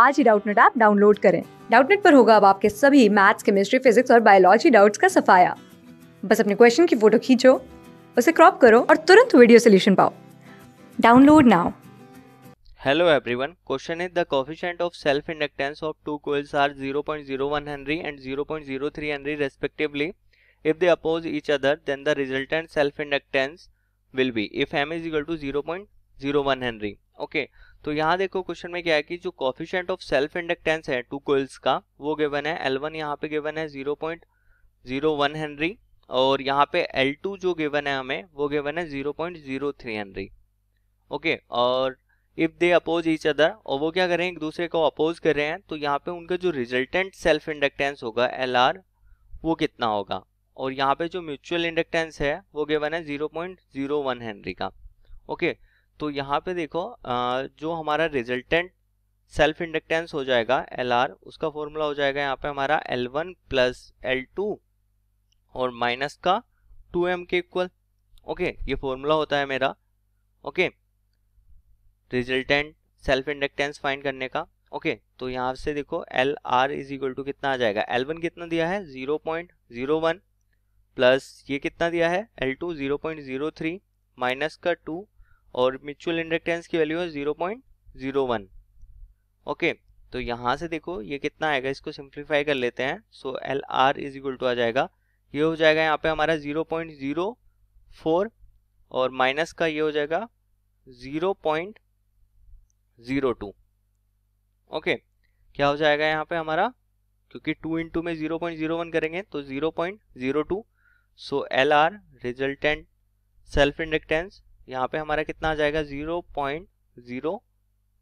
आज ही Doubtnut app download करें डाउटनेट पर होगा अब आपके सभी मैथ्स केमिस्ट्री फिजिक्स और बायोलॉजी डाउट्स का सफाया बस अपने क्वेश्चन की फोटो खींचो उसे क्रॉप करो और तुरंत वीडियो सोल्यूशन पाओ download now Hello everyone. Question is the coefficient of self-inductance of two coils are 0.01 Henry and 0.03 Henry respectively. If they oppose each other, then the resultant self-inductance will be if M is equal to 0.01 Henry. Okay. तो यहाँ देखो question में क्या है कि जो coefficient of self inductance है two coils का वो गिवन है एल वन यहाँ पे गिवन है zero point zero one henry और यहाँ पे एल टू जो गिवन है हमें वो गिवन है zero point zero three henry okay और if they oppose each other और वो क्या करें एक दूसरे को अपोज कर रहे हैं तो यहाँ पे उनका जो रिजल्टेंट सेल्फ इंडक्टेंस होगा एल आर वो कितना होगा और यहाँ पे जो म्यूचुअल इंडक्टेंस है वो गिवन है zero point zero one henry का ओके okay, तो यहाँ पे देखो जो हमारा रिजल्टेंट सेल्फ इंडक्टेंस हो जाएगा एल आर उसका फॉर्मूला हो जाएगा यहाँ पे हमारा L one plus L two और माइनस का टू एम के इक्वल ओके ये फॉर्मूला होता है मेरा okay resultant self inductance find करने का ओके okay, तो यहाँ से देखो L R is equal to कितना आ जाएगा एल वन कितना दिया है zero point zero one plus ये कितना दिया है L two zero point zero three minus का टू और म्यूचुअल इंडक्टेंस की वैल्यू है zero point zero one okay तो यहाँ से देखो ये कितना आएगा इसको सिंप्लीफाई कर लेते हैं so L R is equal to आ जाएगा ये हो जाएगा यहाँ पे हमारा जीरो पॉइंट जीरो फोर और माइनस का ये हो जाएगा zero point zero two okay क्या हो जाएगा यहाँ पे हमारा क्योंकि टू टू में जीरो पॉइंट जीरो वन करेंगे तो zero point zero two so L R resultant self inductance यहाँ पे हमारा कितना आ जाएगा जीरो पॉइंट जीरो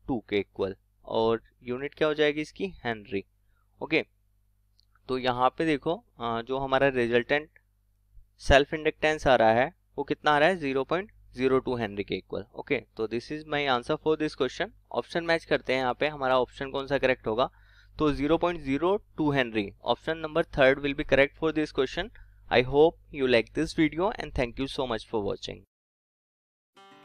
टू के इक्वल और यूनिट क्या हो जाएगी इसकी हेनरी ओके तो यहाँ पे देखो जो हमारा रिजल्टेंट सेल्फ इंडक्टेंस आ रहा है वो कितना आ रहा है zero point zero two henry के इक्वल ओके तो this is my answer for this question option match करते हैं यहाँ पे हमारा ऑप्शन कौन सा करेक्ट होगा तो zero point zero two henry option number third will be correct for this question I hope you like this video and thank you so much for watching